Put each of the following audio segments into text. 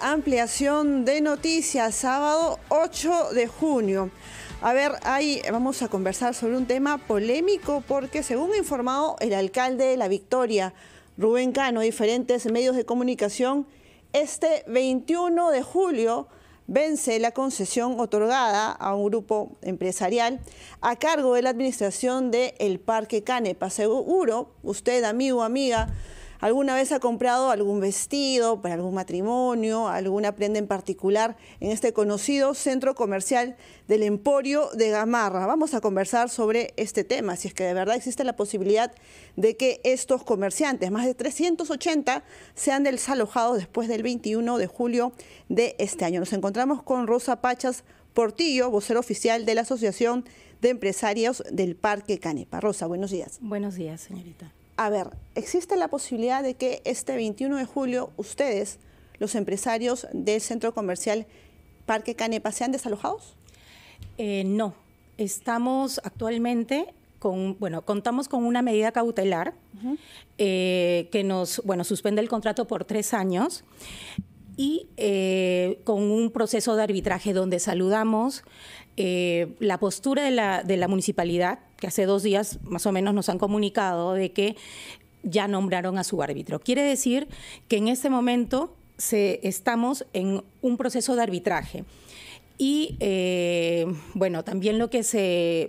Ampliación de noticias, sábado 8 de junio. A ver, ahí vamos a conversar sobre un tema polémico porque según ha informado el alcalde de La Victoria, Rubén Cano, diferentes medios de comunicación, este 21 de julio vence la concesión otorgada a un grupo empresarial a cargo de la administración del Parque Canepa. Seguro, usted, amigo, amiga, alguna vez ha comprado algún vestido para algún matrimonio, alguna prenda en particular en este conocido centro comercial del Emporio de Gamarra. Vamos a conversar sobre este tema, si es que de verdad existe la posibilidad de que estos comerciantes, más de 380, sean desalojados después del 21 de julio de este año. Nos encontramos con Rosa Pachas Portillo, vocero oficial de la Asociación de Empresarios del Parque Canepa. Rosa, buenos días. Buenos días, señorita a ver, existe la posibilidad de que este 21 de julio ustedes, los empresarios del centro comercial Parque Canepa, sean desalojados? Eh, no, estamos actualmente con, bueno, contamos con una medida cautelar eh, que nos, bueno, suspende el contrato por tres años y eh, con un proceso de arbitraje donde saludamos eh, la postura de la, de la municipalidad, que hace dos días más o menos nos han comunicado de que ya nombraron a su árbitro. Quiere decir que en este momento se, estamos en un proceso de arbitraje. Y eh, bueno, también lo que se,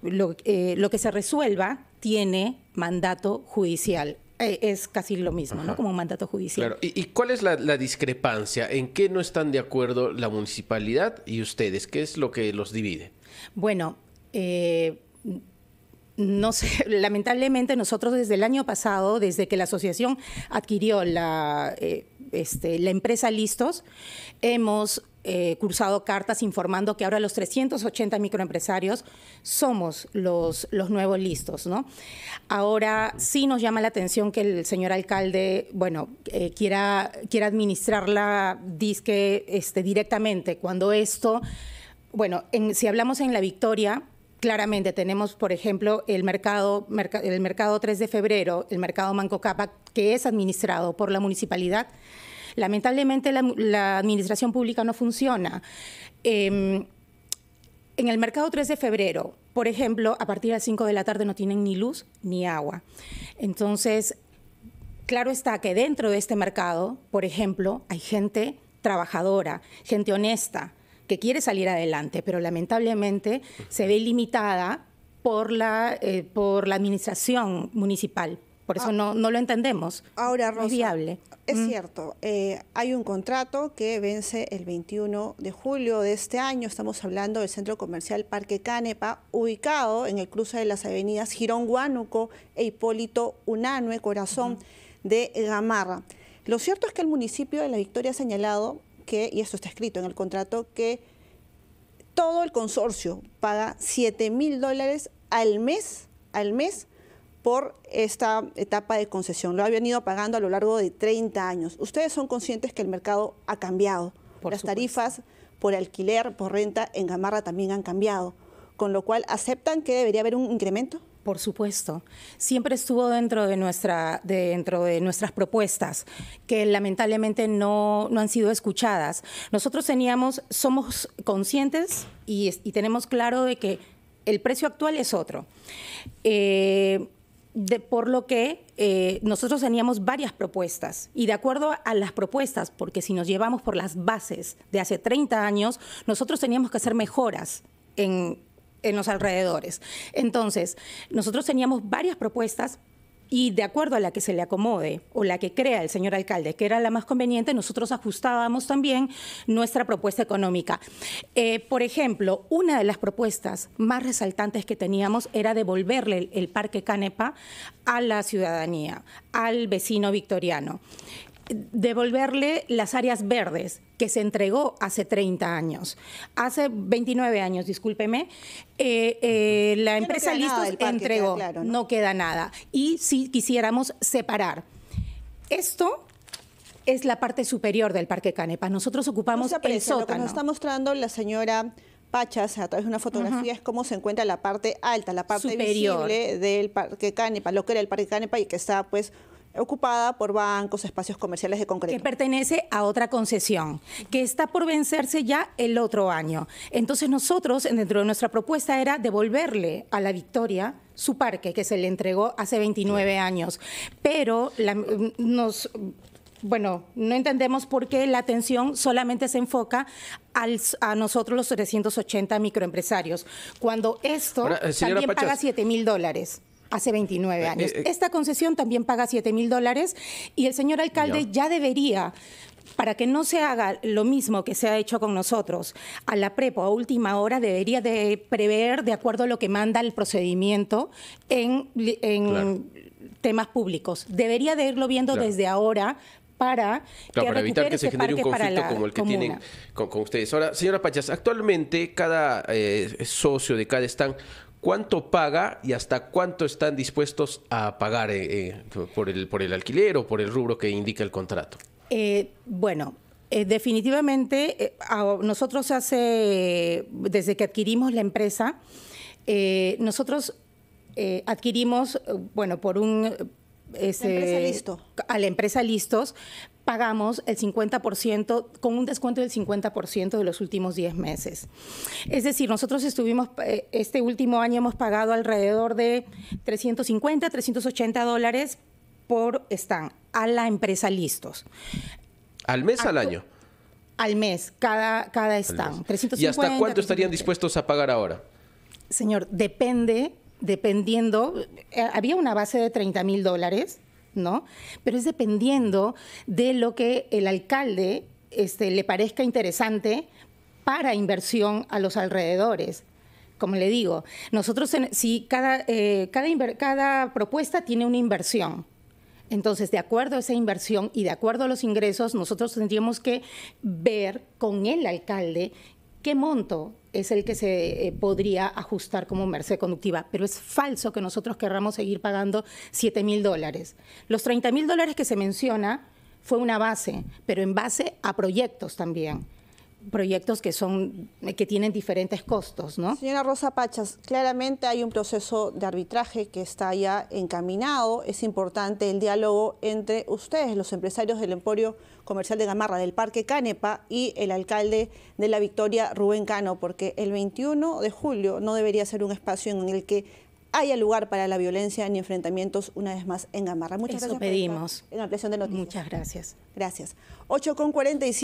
lo, lo que se resuelva tiene mandato judicial. Eh, es casi lo mismo, ¿no? Como un mandato judicial. ¿Y, cuál es la, discrepancia? ¿En qué no están de acuerdo la municipalidad y ustedes? ¿Qué es lo que los divide? Bueno, eh, no sé, lamentablemente nosotros desde el año pasado, desde que la asociación adquirió la, eh, este, la empresa Listos, hemos eh, cursado cartas informando que ahora los 380 microempresarios somos los, los nuevos listos, ¿no? Ahora sí nos llama la atención que el señor alcalde, bueno, eh, quiera, quiera administrarla disque este, directamente, cuando esto, bueno, si hablamos en la victoria, claramente tenemos, por ejemplo, el mercado, el mercado 3 de febrero, el mercado Manco Capa, que es administrado por la municipalidad, Lamentablemente la, administración pública no funciona. Em, en el mercado 3 de febrero, por ejemplo, a partir de las 5 de la tarde no tienen ni luz ni agua. Entonces, claro está que dentro de este mercado, por ejemplo, hay gente trabajadora, gente honesta, que quiere salir adelante, pero lamentablemente se ve limitada por la, eh, por la administración municipal, por eso ah. no, lo entendemos. Ahora, Rosa, es mm. cierto, eh, hay un contrato que vence el 21 de julio de este año. Estamos hablando del centro comercial Parque Canepa, ubicado en el cruce de las avenidas Girón Huánuco e Hipólito Unanue, corazón de Gamarra. Lo cierto es que el municipio de La Victoria ha señalado que, y esto está escrito en el contrato, que todo el consorcio paga 7 mil dólares al mes, al mes por esta etapa de concesión. Lo habían ido pagando a lo largo de 30 años. Ustedes son conscientes que el mercado ha cambiado. Las tarifas por alquiler, por renta en Gamarra también han cambiado. Con lo cual, ¿aceptan que debería haber un incremento? Por supuesto, siempre estuvo dentro de, nuestra, dentro de nuestras propuestas, que lamentablemente no, han sido escuchadas. Nosotros teníamos, somos conscientes y, tenemos claro de que el precio actual es otro. Eh, de, por lo que eh, nosotros teníamos varias propuestas y de acuerdo a las propuestas, porque si nos llevamos por las bases de hace 30 años, nosotros teníamos que hacer mejoras en, en los alrededores. Entonces, nosotros teníamos varias propuestas y de acuerdo a la que se le acomode o la que crea el señor alcalde, que era la más conveniente, nosotros ajustábamos también nuestra propuesta económica. Eh, por ejemplo, una de las propuestas más resaltantes que teníamos era devolverle el parque Canepa a la ciudadanía, al vecino victoriano devolverle las áreas verdes que se entregó hace 30 años, hace 29 años, discúlpeme, eh, eh, la empresa no entregó, ¿no? queda nada. Y si quisiéramos separar esto es la parte superior del Parque Canepa. Nosotros ocupamos el sótano. Lo que nos está mostrando la señora Pachas a través de una fotografía es cómo se encuentra la parte alta, la parte superior. visible del Parque Canepa, lo que era el Parque Canepa y que está pues ocupada por bancos, espacios comerciales de concreto. Que pertenece a otra concesión, que está por vencerse ya el otro año. Entonces nosotros, dentro de nuestra propuesta, era devolverle a la Victoria su parque, que se le entregó hace 29 años. Pero nos bueno, no entendemos por qué la atención solamente se enfoca a nosotros los 380 microempresarios, cuando esto también paga 7 mil dólares hace 29 eh, años. Eh, eh. Esta concesión también paga 7 mil dólares y el señor alcalde ya debería para que no se haga lo mismo que se ha hecho con nosotros a la prepo a última hora, debería de prever, de acuerdo a lo que manda el procedimiento, en, temas públicos. Debería de irlo viendo desde ahora para, evitar que se genere un conflicto como el que tienen con, ustedes. Ahora, señora Pachas, actualmente cada socio de cada stand, cuánto paga y hasta cuánto están dispuestos a pagar eh, eh, por, el, por el alquiler o por el rubro que indica el contrato. Eh, bueno, definitivamente, nosotros hace, desde que adquirimos la empresa, nosotros adquirimos, bueno, por un... Este, a la empresa listos, pagamos el 50% con un descuento del 50% de los últimos 10 meses. Es decir, nosotros estuvimos, eh, este último año hemos pagado alrededor de 350, 380 dólares por stand a la empresa listos. ¿Al mes, o al año? Al mes, cada, cada stand. 350, ¿Y hasta cuánto estarían dispuestos a pagar ahora? Señor, depende, dependiendo, eh, había una base de 30 mil dólares pero es dependiendo de lo que el alcalde este, le parezca interesante para inversión a los alrededores. Como le digo, nosotros, si cada, eh, cada, cada propuesta tiene una inversión, entonces, de acuerdo a esa inversión y de acuerdo a los ingresos, nosotros tendríamos que ver con el alcalde qué monto es el que se eh, podría ajustar como merced conductiva. Pero es falso que nosotros querramos seguir pagando 7 mil dólares. Los 30 mil dólares que se menciona fue una base, pero en base a proyectos también proyectos que son eh, que tienen diferentes costos, ¿no? Señora Rosa Pachas, claramente hay un proceso de arbitraje que está ya encaminado. Es importante el diálogo entre ustedes, los empresarios del Emporio Comercial de Gamarra, del Parque Canepa y el alcalde de La Victoria, Rubén Cano, porque el 21 de julio no debería ser un espacio en el que haya lugar para la violencia ni enfrentamientos una vez más en Gamarra. Muchas Eso gracias. pedimos. en la ampliación de noticias. Muchas gracias. Gracias. 8